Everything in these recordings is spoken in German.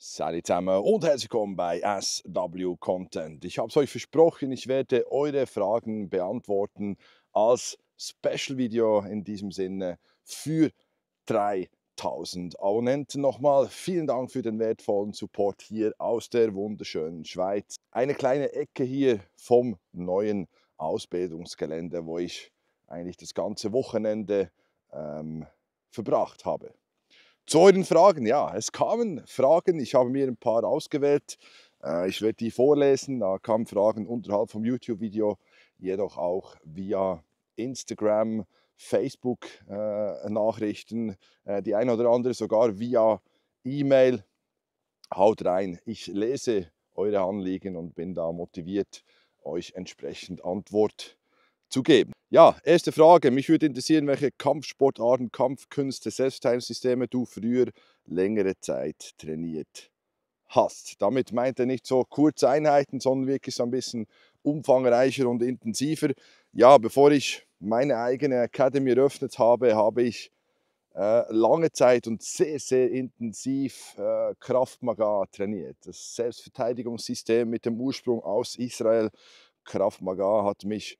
Salut zusammen und herzlich willkommen bei SW Content. Ich habe es euch versprochen, ich werde eure Fragen beantworten als Special-Video in diesem Sinne für 3000 Abonnenten. Nochmal vielen Dank für den wertvollen Support hier aus der wunderschönen Schweiz. Eine kleine Ecke hier vom neuen Ausbildungsgelände, wo ich eigentlich das ganze Wochenende ähm, verbracht habe. Zu euren Fragen, ja, es kamen Fragen, ich habe mir ein paar ausgewählt. Äh, ich werde die vorlesen, da kamen Fragen unterhalb vom YouTube-Video, jedoch auch via Instagram, Facebook-Nachrichten, äh, äh, die ein oder andere sogar via E-Mail. Haut rein, ich lese eure Anliegen und bin da motiviert, euch entsprechend Antwort zu geben. Ja, erste Frage. Mich würde interessieren, welche Kampfsportarten, Kampfkünste, Selbstteilsysteme du früher längere Zeit trainiert hast. Damit meint er nicht so kurze Einheiten, sondern wirklich so ein bisschen umfangreicher und intensiver. Ja, bevor ich meine eigene Academy eröffnet habe, habe ich äh, lange Zeit und sehr, sehr intensiv äh, Kraftmaga trainiert. Das Selbstverteidigungssystem mit dem Ursprung aus Israel. Kraftmaga hat mich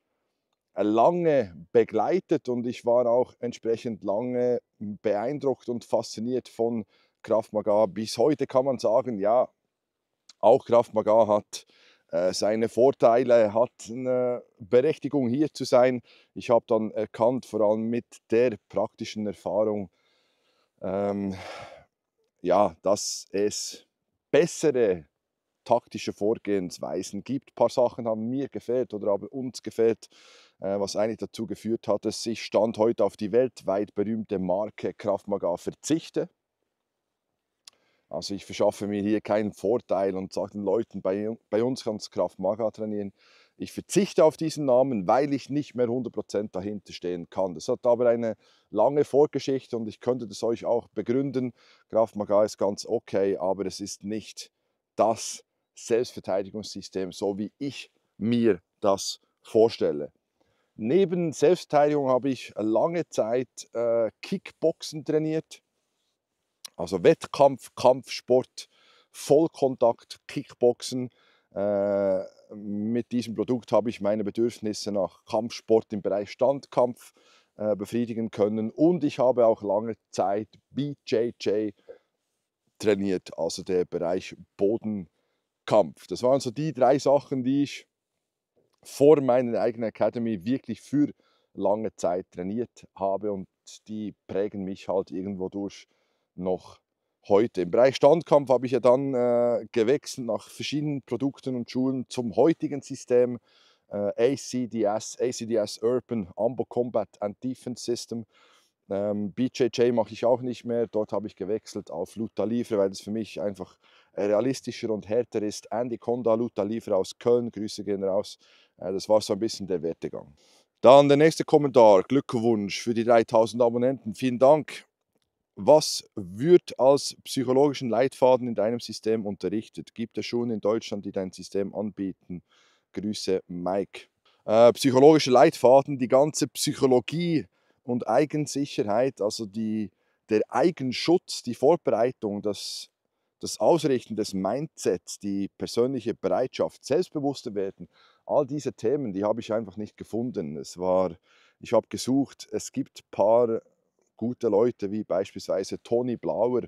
lange begleitet und ich war auch entsprechend lange beeindruckt und fasziniert von Kraft Maga. Bis heute kann man sagen, ja, auch Kraft Maga hat äh, seine Vorteile, hat eine Berechtigung hier zu sein. Ich habe dann erkannt, vor allem mit der praktischen Erfahrung, ähm, ja, dass es bessere taktische Vorgehensweisen gibt. Ein paar Sachen haben mir gefehlt oder haben uns gefehlt. Äh, was eigentlich dazu geführt hat, dass ich Stand heute auf die weltweit berühmte Marke Kraft verzichte. Also ich verschaffe mir hier keinen Vorteil und sage den Leuten, bei, bei uns kannst du Maga trainieren. Ich verzichte auf diesen Namen, weil ich nicht mehr 100% dahinter stehen kann. Das hat aber eine lange Vorgeschichte und ich könnte das euch auch begründen. Kraft ist ganz okay, aber es ist nicht das Selbstverteidigungssystem, so wie ich mir das vorstelle. Neben Selbstverteidigung habe ich lange Zeit äh, Kickboxen trainiert. Also Wettkampf, Kampfsport, Vollkontakt, Kickboxen. Äh, mit diesem Produkt habe ich meine Bedürfnisse nach Kampfsport im Bereich Standkampf äh, befriedigen können. Und ich habe auch lange Zeit BJJ trainiert, also der Bereich Bodenkampf. Das waren so die drei Sachen, die ich vor meiner eigenen Academy wirklich für lange Zeit trainiert habe und die prägen mich halt irgendwo durch noch heute. Im Bereich Standkampf habe ich ja dann äh, gewechselt nach verschiedenen Produkten und Schulen zum heutigen System äh, ACDS, ACDS Urban Ambo Combat and Defense System. Ähm, BJJ mache ich auch nicht mehr, dort habe ich gewechselt auf Luta Livre, weil es für mich einfach realistischer und härter ist. Andy Konda, Luta Livre aus Köln, Grüße gehen raus äh, das war so ein bisschen der Wertegang. Dann der nächste Kommentar. Glückwunsch für die 3000 Abonnenten. Vielen Dank. Was wird als psychologischen Leitfaden in deinem System unterrichtet? Gibt es Schulen in Deutschland, die dein System anbieten? Grüße, Mike. Äh, psychologische Leitfaden, die ganze Psychologie und Eigensicherheit, also die, der Eigenschutz, die Vorbereitung, das, das Ausrichten des Mindsets, die persönliche Bereitschaft, selbstbewusster werden, all diese Themen, die habe ich einfach nicht gefunden. Es war, ich habe gesucht, es gibt ein paar gute Leute, wie beispielsweise Toni Blauer,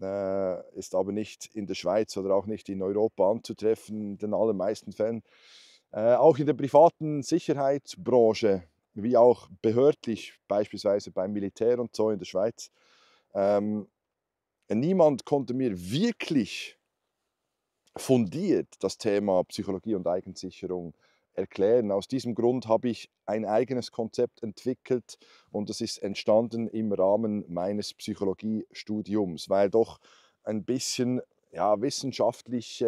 äh, ist aber nicht in der Schweiz oder auch nicht in Europa anzutreffen, den allermeisten Fällen. Äh, auch in der privaten Sicherheitsbranche, wie auch behördlich, beispielsweise beim Militär und so in der Schweiz. Ähm, niemand konnte mir wirklich fundiert das Thema Psychologie und Eigensicherung erklären. Aus diesem Grund habe ich ein eigenes Konzept entwickelt und das ist entstanden im Rahmen meines Psychologiestudiums, weil doch ein bisschen ja, wissenschaftlich,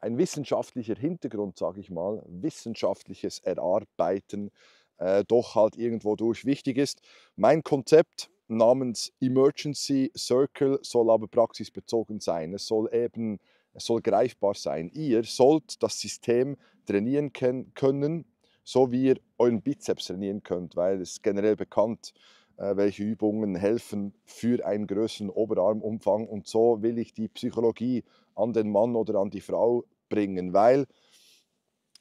ein wissenschaftlicher Hintergrund, sage ich mal, wissenschaftliches Erarbeiten äh, doch halt irgendwo durch wichtig ist. Mein Konzept namens Emergency Circle soll aber praxisbezogen sein. Es soll eben es soll greifbar sein. Ihr sollt das System trainieren können, so wie ihr euren Bizeps trainieren könnt, weil es generell bekannt äh, welche Übungen helfen für einen größeren Oberarmumfang. Und so will ich die Psychologie an den Mann oder an die Frau bringen, weil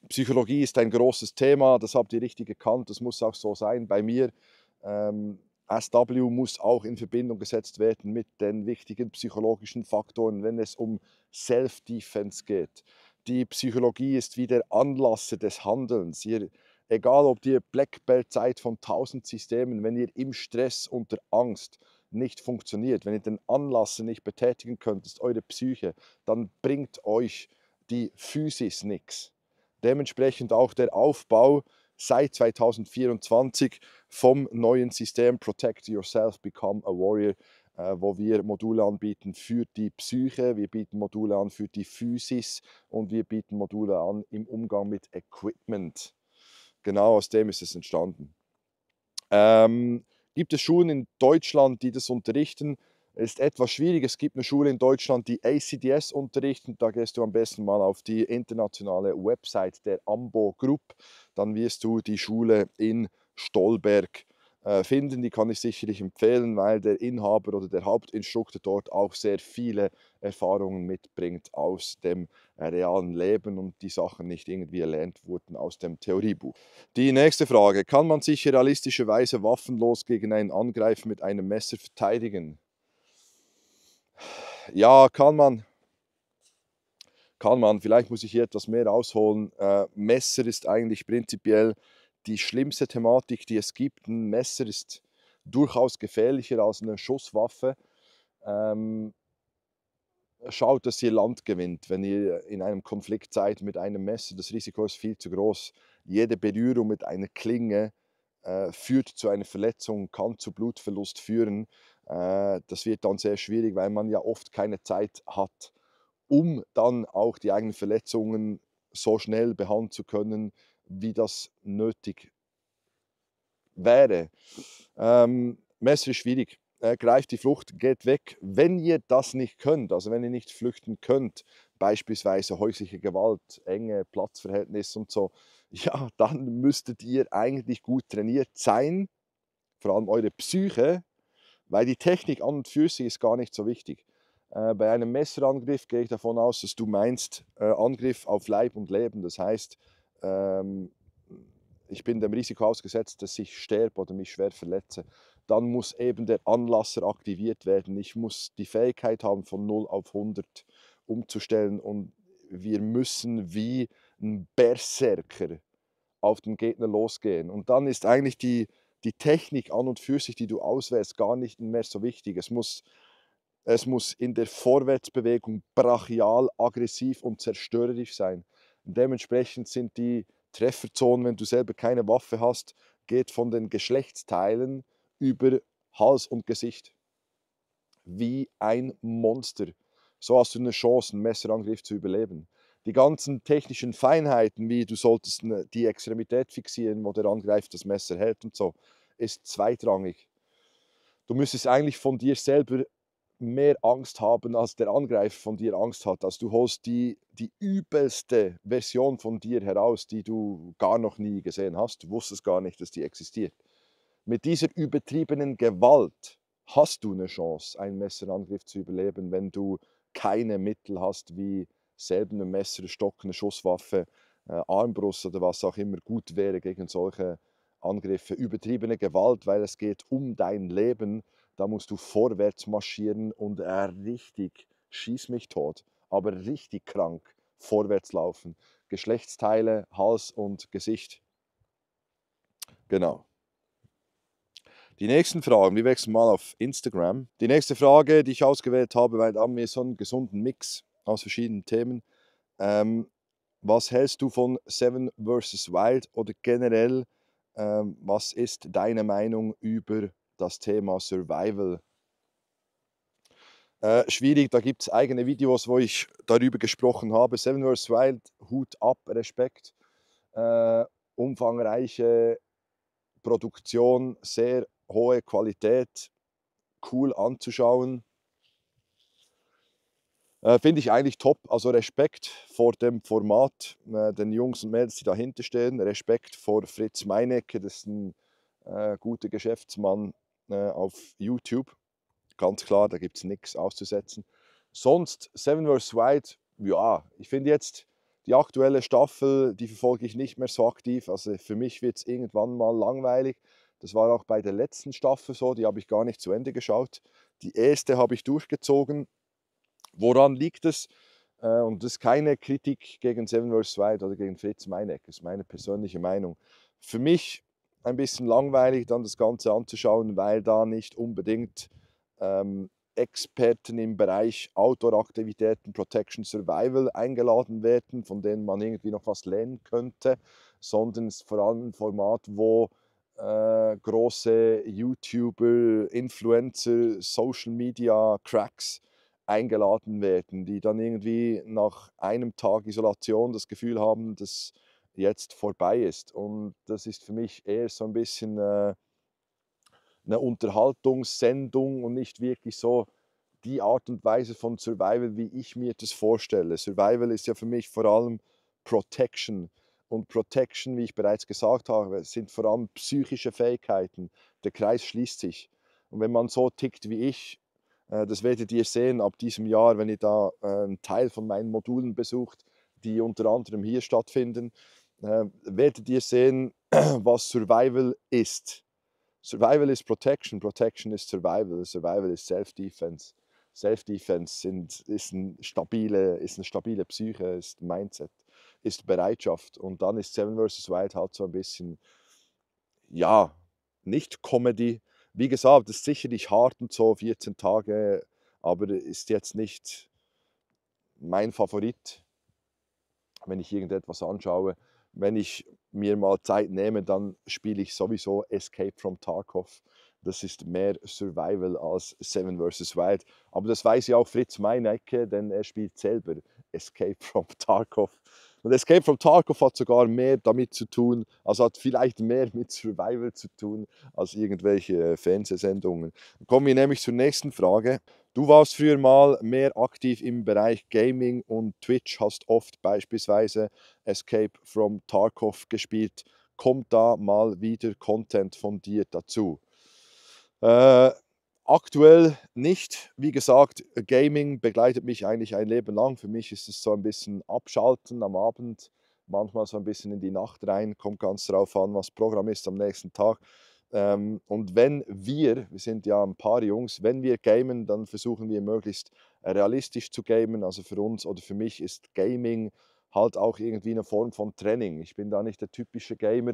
Psychologie ist ein großes Thema, das habt ihr richtig erkannt, das muss auch so sein. Bei mir ähm, SW muss auch in Verbindung gesetzt werden mit den wichtigen psychologischen Faktoren, wenn es um Self-Defense geht. Die Psychologie ist wie der Anlasser des Handelns. Ihr, egal ob ihr Black Belt Zeit von tausend Systemen, wenn ihr im Stress unter Angst nicht funktioniert, wenn ihr den Anlasser nicht betätigen könnt, ist eure Psyche, dann bringt euch die Physis nichts. Dementsprechend auch der Aufbau seit 2024 vom neuen System Protect Yourself, Become a Warrior, äh, wo wir Module anbieten für die Psyche, wir bieten Module an für die Physis und wir bieten Module an im Umgang mit Equipment. Genau aus dem ist es entstanden. Ähm, gibt es Schulen in Deutschland, die das unterrichten? ist etwas schwierig. Es gibt eine Schule in Deutschland, die ACDS unterrichtet. Da gehst du am besten mal auf die internationale Website der Ambo Group. Dann wirst du die Schule in Stolberg äh, finden. Die kann ich sicherlich empfehlen, weil der Inhaber oder der Hauptinstruktor dort auch sehr viele Erfahrungen mitbringt aus dem äh, realen Leben und die Sachen nicht irgendwie erlernt wurden aus dem Theoriebuch. Die nächste Frage. Kann man sich realistischerweise waffenlos gegen einen Angreifer mit einem Messer verteidigen? Ja, kann man. Kann man. Vielleicht muss ich hier etwas mehr ausholen. Äh, Messer ist eigentlich prinzipiell die schlimmste Thematik, die es gibt. Ein Messer ist durchaus gefährlicher als eine Schusswaffe. Ähm, schaut, dass ihr Land gewinnt, wenn ihr in einem Konflikt seid mit einem Messer. Das Risiko ist viel zu groß. Jede Berührung mit einer Klinge äh, führt zu einer Verletzung, kann zu Blutverlust führen. Äh, das wird dann sehr schwierig, weil man ja oft keine Zeit hat, um dann auch die eigenen Verletzungen so schnell behandeln zu können, wie das nötig wäre. Ähm, Messer ist schwierig. Äh, greift die Flucht, geht weg. Wenn ihr das nicht könnt, also wenn ihr nicht flüchten könnt, beispielsweise häusliche Gewalt, enge Platzverhältnisse und so, ja, dann müsstet ihr eigentlich gut trainiert sein, vor allem eure Psyche, weil die Technik an und für sich ist gar nicht so wichtig. Äh, bei einem Messerangriff gehe ich davon aus, dass du meinst äh, Angriff auf Leib und Leben. Das heißt, ähm, ich bin dem Risiko ausgesetzt, dass ich sterbe oder mich schwer verletze. Dann muss eben der Anlasser aktiviert werden. Ich muss die Fähigkeit haben, von 0 auf 100 umzustellen. Und wir müssen wie ein Berserker auf den Gegner losgehen. Und dann ist eigentlich die, die Technik an und für sich, die du auswählst, gar nicht mehr so wichtig. Es muss, es muss in der Vorwärtsbewegung brachial, aggressiv und zerstörerisch sein. Und dementsprechend sind die Trefferzonen, wenn du selber keine Waffe hast, geht von den Geschlechtsteilen über Hals und Gesicht. Wie ein Monster. So hast du eine Chance, einen Messerangriff zu überleben die ganzen technischen Feinheiten, wie du solltest ne, die Extremität fixieren, wo der Angreifer das Messer hält und so, ist zweitrangig. Du müsstest eigentlich von dir selber mehr Angst haben, als der Angreifer von dir Angst hat. Also du holst die, die übelste Version von dir heraus, die du gar noch nie gesehen hast. Du wusstest gar nicht, dass die existiert. Mit dieser übertriebenen Gewalt hast du eine Chance, einen Messerangriff zu überleben, wenn du keine Mittel hast wie selber einem Messer, einem Stock, einer Schusswaffe, äh, Armbrust oder was auch immer gut wäre gegen solche Angriffe. Übertriebene Gewalt, weil es geht um dein Leben. Da musst du vorwärts marschieren und äh, richtig, schieß mich tot, aber richtig krank vorwärts laufen. Geschlechtsteile, Hals und Gesicht. Genau. Die nächsten Fragen, wir wechseln mal auf Instagram. Die nächste Frage, die ich ausgewählt habe, weil da haben wir so einen gesunden Mix aus verschiedenen Themen. Ähm, was hältst du von Seven vs. Wild oder generell, ähm, was ist deine Meinung über das Thema Survival? Äh, schwierig, da gibt es eigene Videos, wo ich darüber gesprochen habe. Seven vs. Wild, Hut ab, Respekt. Äh, umfangreiche Produktion, sehr hohe Qualität, cool anzuschauen. Äh, finde ich eigentlich top. Also Respekt vor dem Format, äh, den Jungs und Mädels, die dahinter stehen. Respekt vor Fritz Meinecke, das ist ein äh, guter Geschäftsmann äh, auf YouTube. Ganz klar, da gibt es nichts auszusetzen. Sonst Seven vs. Wide, ja, ich finde jetzt die aktuelle Staffel, die verfolge ich nicht mehr so aktiv. Also für mich wird es irgendwann mal langweilig. Das war auch bei der letzten Staffel so, die habe ich gar nicht zu Ende geschaut. Die erste habe ich durchgezogen, Woran liegt es? Äh, und das ist keine Kritik gegen Seven vs. Wild oder gegen Fritz Meineck, das ist meine persönliche Meinung. Für mich ein bisschen langweilig, dann das Ganze anzuschauen, weil da nicht unbedingt ähm, Experten im Bereich Outdoor-Aktivitäten, Protection, Survival eingeladen werden, von denen man irgendwie noch was lernen könnte, sondern es ist vor allem ein Format, wo äh, große YouTuber, Influencer, Social Media Cracks eingeladen werden, die dann irgendwie nach einem Tag Isolation das Gefühl haben, dass jetzt vorbei ist. Und das ist für mich eher so ein bisschen äh, eine Unterhaltungssendung und nicht wirklich so die Art und Weise von Survival, wie ich mir das vorstelle. Survival ist ja für mich vor allem Protection. Und Protection, wie ich bereits gesagt habe, sind vor allem psychische Fähigkeiten. Der Kreis schließt sich. Und wenn man so tickt wie ich, äh, das werdet ihr sehen ab diesem Jahr, wenn ihr da äh, einen Teil von meinen Modulen besucht, die unter anderem hier stattfinden, äh, werdet ihr sehen, was Survival ist. Survival ist Protection, Protection ist Survival, Survival ist Self-Defense. Self-Defense ist, ein ist eine stabile Psyche, ist Mindset, ist Bereitschaft. Und dann ist Seven vs. Wild halt so ein bisschen, ja, nicht Comedy, wie gesagt, das ist sicherlich hart und so, 14 Tage, aber ist jetzt nicht mein Favorit, wenn ich irgendetwas anschaue. Wenn ich mir mal Zeit nehme, dann spiele ich sowieso Escape from Tarkov. Das ist mehr Survival als Seven vs. Wild. Aber das weiß ja auch Fritz Meinecke, denn er spielt selber Escape from Tarkov. Und Escape from Tarkov hat sogar mehr damit zu tun, also hat vielleicht mehr mit Survival zu tun als irgendwelche äh, Fernsehsendungen. Kommen wir nämlich zur nächsten Frage. Du warst früher mal mehr aktiv im Bereich Gaming und Twitch, hast oft beispielsweise Escape from Tarkov gespielt. Kommt da mal wieder Content von dir dazu? Äh, Aktuell nicht. Wie gesagt, Gaming begleitet mich eigentlich ein Leben lang. Für mich ist es so ein bisschen Abschalten am Abend, manchmal so ein bisschen in die Nacht rein. Kommt ganz darauf an, was Programm ist am nächsten Tag. Ähm, und wenn wir, wir sind ja ein paar Jungs, wenn wir gamen, dann versuchen wir möglichst realistisch zu gamen. Also für uns oder für mich ist Gaming halt auch irgendwie eine Form von Training. Ich bin da nicht der typische Gamer.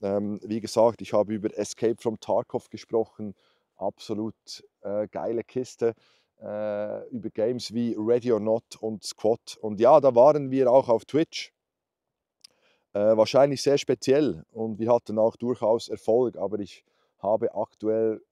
Ähm, wie gesagt, ich habe über Escape from Tarkov gesprochen absolut äh, geile Kiste äh, über Games wie Ready or Not und Squat. Und ja, da waren wir auch auf Twitch. Äh, wahrscheinlich sehr speziell und wir hatten auch durchaus Erfolg, aber ich habe aktuell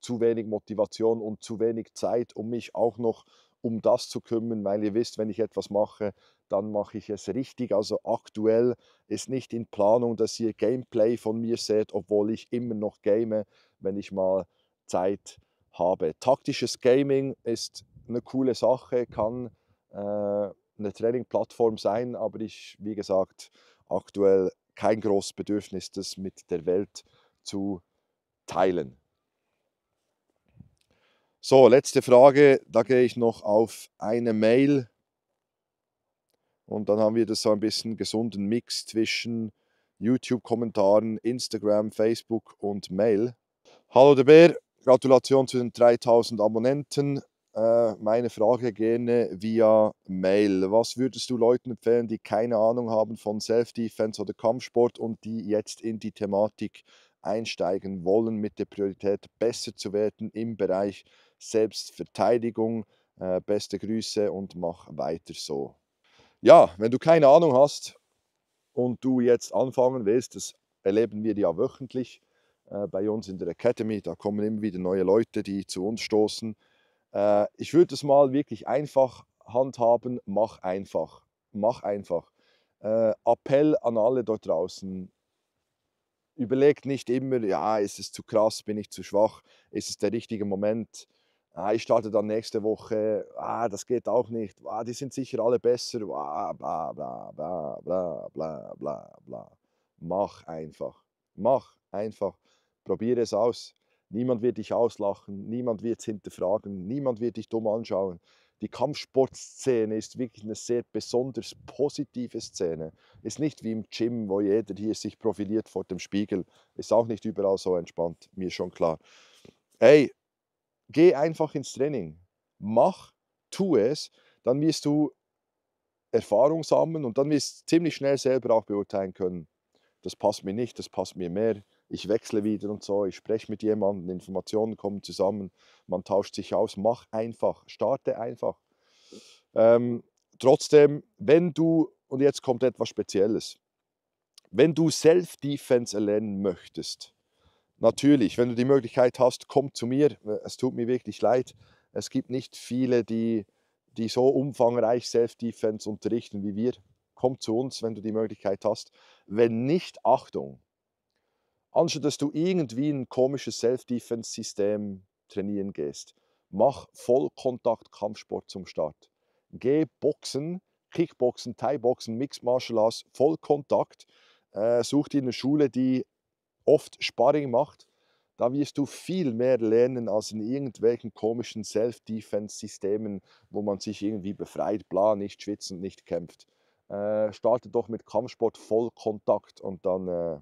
zu wenig Motivation und zu wenig Zeit, um mich auch noch um das zu kümmern, weil ihr wisst, wenn ich etwas mache, dann mache ich es richtig. Also aktuell ist nicht in Planung, dass ihr Gameplay von mir seht, obwohl ich immer noch game, wenn ich mal Zeit habe. Taktisches Gaming ist eine coole Sache, kann äh, eine Trainingplattform sein, aber ich, wie gesagt, aktuell kein großes Bedürfnis, das mit der Welt zu teilen. So, letzte Frage, da gehe ich noch auf eine Mail und dann haben wir das so ein bisschen gesunden Mix zwischen YouTube-Kommentaren, Instagram, Facebook und Mail. Hallo der Bär, Gratulation zu den 3000 Abonnenten. Äh, meine Frage gerne via Mail. Was würdest du Leuten empfehlen, die keine Ahnung haben von Self-Defense oder Kampfsport und die jetzt in die Thematik einsteigen wollen, mit der Priorität besser zu werden im Bereich Selbstverteidigung? Äh, beste Grüße und mach weiter so. Ja, wenn du keine Ahnung hast und du jetzt anfangen willst, das erleben wir ja wöchentlich, äh, bei uns in der Academy. Da kommen immer wieder neue Leute, die zu uns stoßen. Äh, ich würde es mal wirklich einfach handhaben. Mach einfach. Mach einfach. Äh, Appell an alle dort draußen. Überlegt nicht immer, ja, ist es zu krass, bin ich zu schwach, ist es der richtige Moment. Ah, ich starte dann nächste Woche, ah, das geht auch nicht, ah, die sind sicher alle besser, ah, bla bla bla bla bla bla bla. Mach einfach. Mach einfach, probiere es aus. Niemand wird dich auslachen, niemand wird es hinterfragen, niemand wird dich dumm anschauen. Die Kampfsportszene ist wirklich eine sehr besonders positive Szene. Ist nicht wie im Gym, wo jeder hier sich profiliert vor dem Spiegel. Ist auch nicht überall so entspannt, mir schon klar. Hey, geh einfach ins Training. Mach, tu es, dann wirst du Erfahrung sammeln und dann wirst du ziemlich schnell selber auch beurteilen können, das passt mir nicht, das passt mir mehr. Ich wechsle wieder und so, ich spreche mit jemandem, Informationen kommen zusammen, man tauscht sich aus, mach einfach, starte einfach. Ähm, trotzdem, wenn du, und jetzt kommt etwas Spezielles, wenn du Self-Defense erlernen möchtest, natürlich, wenn du die Möglichkeit hast, komm zu mir, es tut mir wirklich leid, es gibt nicht viele, die, die so umfangreich Self-Defense unterrichten wie wir komm zu uns, wenn du die Möglichkeit hast. Wenn nicht, Achtung. Anstatt dass du irgendwie ein komisches Self-Defense-System trainieren gehst, mach Vollkontakt-Kampfsport zum Start. Geh Boxen, Kickboxen, Thai-Boxen, Mixed Martial Arts, Vollkontakt. Äh, such dir eine Schule, die oft Sparring macht. Da wirst du viel mehr lernen als in irgendwelchen komischen Self-Defense-Systemen, wo man sich irgendwie befreit, bla, nicht schwitzt und nicht kämpft äh, startet doch mit Kampfsport Vollkontakt und dann äh,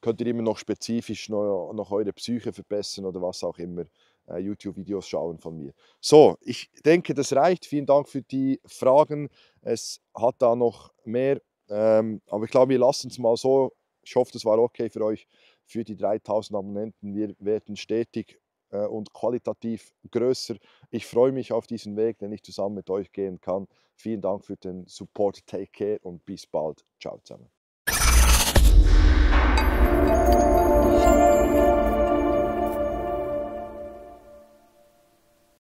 könnt ihr immer noch spezifisch noch, noch eure Psyche verbessern oder was auch immer. Äh, YouTube-Videos schauen von mir. So, ich denke, das reicht. Vielen Dank für die Fragen. Es hat da noch mehr, ähm, aber ich glaube, wir lassen es mal so. Ich hoffe, das war okay für euch, für die 3000 Abonnenten. Wir werden stetig äh, und qualitativ größer. Ich freue mich auf diesen Weg, den ich zusammen mit euch gehen kann. Vielen Dank für den Support. Take care und bis bald. Ciao zusammen.